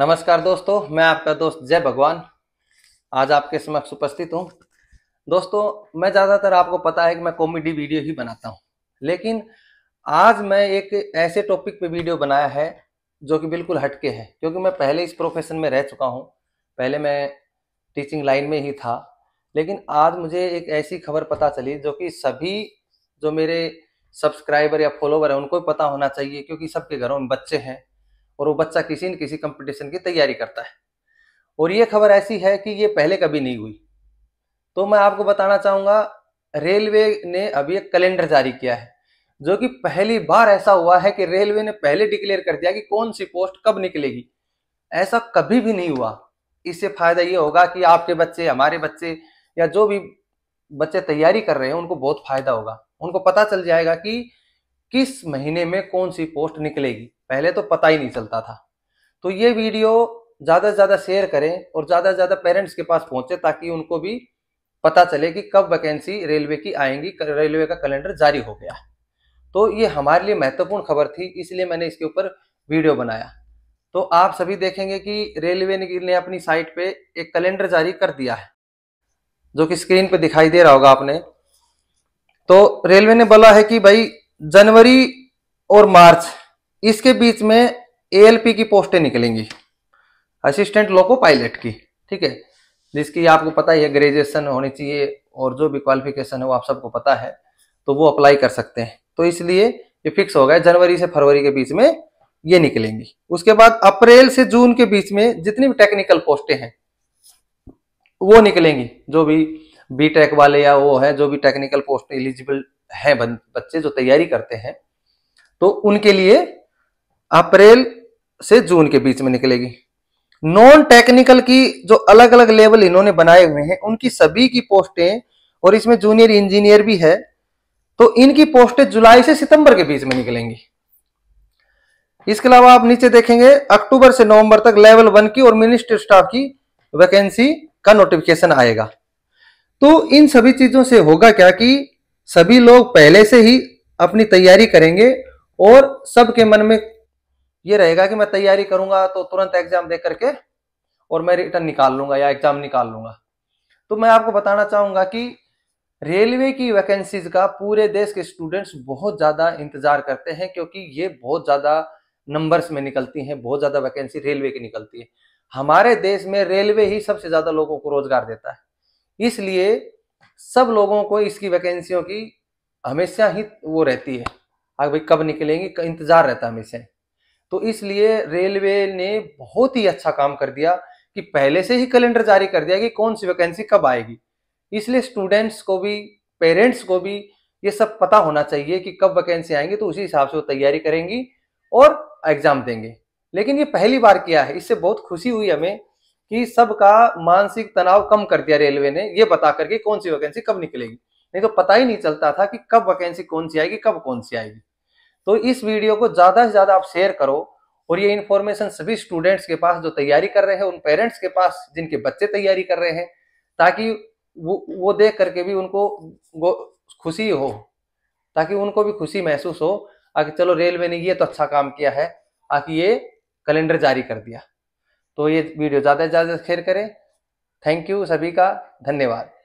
नमस्कार दोस्तों मैं आपका दोस्त जय भगवान आज आपके समक्ष उपस्थित हूँ दोस्तों मैं ज़्यादातर आपको पता है कि मैं कॉमेडी वीडियो ही बनाता हूँ लेकिन आज मैं एक ऐसे टॉपिक पे वीडियो बनाया है जो कि बिल्कुल हटके है क्योंकि मैं पहले इस प्रोफेशन में रह चुका हूँ पहले मैं टीचिंग लाइन में ही था लेकिन आज मुझे एक ऐसी खबर पता चली जो कि सभी जो मेरे सब्सक्राइबर या फॉलोवर हैं उनको पता होना चाहिए क्योंकि सबके घरों में बच्चे हैं और वो बच्चा किसी न किसी कंपटीशन की तैयारी करता है और ये खबर ऐसी है कि ये पहले कभी नहीं हुई तो मैं आपको बताना चाहूँगा रेलवे ने अभी एक कैलेंडर जारी किया है जो कि पहली बार ऐसा हुआ है कि रेलवे ने पहले डिक्लेयर कर दिया कि कौन सी पोस्ट कब निकलेगी ऐसा कभी भी नहीं हुआ इससे फायदा ये होगा कि आपके बच्चे हमारे बच्चे या जो भी बच्चे तैयारी कर रहे हैं उनको बहुत फायदा होगा उनको पता चल जाएगा कि किस महीने में कौन सी पोस्ट निकलेगी पहले तो पता ही नहीं चलता था तो ये वीडियो ज़्यादा से ज़्यादा शेयर करें और ज़्यादा से ज़्यादा पेरेंट्स के पास पहुँचे ताकि उनको भी पता चले कि कब वैकेंसी रेलवे की आएंगी रेलवे का कैलेंडर जारी हो गया तो ये हमारे लिए महत्वपूर्ण खबर थी इसलिए मैंने इसके ऊपर वीडियो बनाया तो आप सभी देखेंगे कि रेलवे ने अपनी साइट पे एक कैलेंडर जारी कर दिया है जो कि स्क्रीन पे दिखाई दे रहा होगा आपने तो रेलवे ने बोला है कि भाई जनवरी और मार्च इसके बीच में एएलपी की पोस्टें निकलेंगी असिस्टेंट लोको पायलट की ठीक है जिसकी आपको पता ही है ग्रेजुएशन होनी चाहिए और जो भी क्वालिफिकेशन है वो आप सबको पता है तो वो अप्लाई कर सकते हैं तो इसलिए ये फिक्स हो गया जनवरी से फरवरी के बीच में ये निकलेंगी उसके बाद अप्रैल से जून के बीच में जितनी भी टेक्निकल पोस्टें हैं वो निकलेंगी जो भी बी टेक वाले या वो है जो भी टेक्निकल पोस्ट एलिजिबल हैं बच्चे जो तैयारी करते हैं तो उनके लिए अप्रैल से जून के बीच में निकलेगी नॉन टेक्निकल की जो अलग अलग लेवल इन्होंने बनाए हुए हैं उनकी सभी की पोस्टें और इसमें जूनियर इंजीनियर भी है तो इनकी पोस्टें जुलाई से सितंबर के बीच में निकलेंगी इसके अलावा आप नीचे देखेंगे अक्टूबर से नवंबर तक लेवल वन की और मिनिस्ट्री स्टाफ की वैकेंसी का नोटिफिकेशन आएगा तो इन सभी चीजों से होगा क्या कि सभी लोग पहले से ही अपनी तैयारी करेंगे और सबके मन में ये रहेगा कि मैं तैयारी करूंगा तो तुरंत एग्जाम दे करके और मैं रिटर्न निकाल लूंगा या एग्जाम निकाल लूंगा तो मैं आपको बताना चाहूंगा कि रेलवे की वैकेंसीज का पूरे देश के स्टूडेंट्स बहुत ज़्यादा इंतजार करते हैं क्योंकि ये बहुत ज़्यादा नंबर्स में निकलती हैं बहुत ज़्यादा वैकेंसी रेलवे की निकलती है हमारे देश में रेलवे ही सबसे ज़्यादा लोगों को रोजगार देता है इसलिए सब लोगों को इसकी वैकेंसियों की हमेशा ही वो रहती है आगे हाँ भाई कब निकलेंगी इंतज़ार रहता है हमेशा तो इसलिए रेलवे ने बहुत ही अच्छा काम कर दिया कि पहले से ही कैलेंडर जारी कर दिया कि कौन सी वैकेंसी कब आएगी इसलिए स्टूडेंट्स को भी पेरेंट्स को भी ये सब पता होना चाहिए कि कब वैकेंसी आएंगी तो उसी हिसाब से वो तैयारी करेंगी और एग्जाम देंगे लेकिन ये पहली बार किया है इससे बहुत खुशी हुई हमें कि सबका मानसिक तनाव कम कर दिया रेलवे ने ये बता करके कौन सी वैकेंसी कब निकलेगी नहीं तो पता ही नहीं चलता था कि कब वैकेंसी कौन सी आएगी कब कौन सी आएगी तो इस वीडियो को ज़्यादा से ज़्यादा आप शेयर करो और ये इन्फॉर्मेशन सभी स्टूडेंट्स के पास जो तैयारी कर रहे हैं उन पेरेंट्स के पास जिनके बच्चे तैयारी कर रहे हैं ताकि वो वो देख करके भी उनको खुशी हो ताकि उनको भी खुशी महसूस हो आखिर चलो रेलवे ने ये तो अच्छा काम किया है आखिर ये कैलेंडर जारी कर दिया तो ये वीडियो ज़्यादा से ज़्यादा शेयर करें थैंक यू सभी का धन्यवाद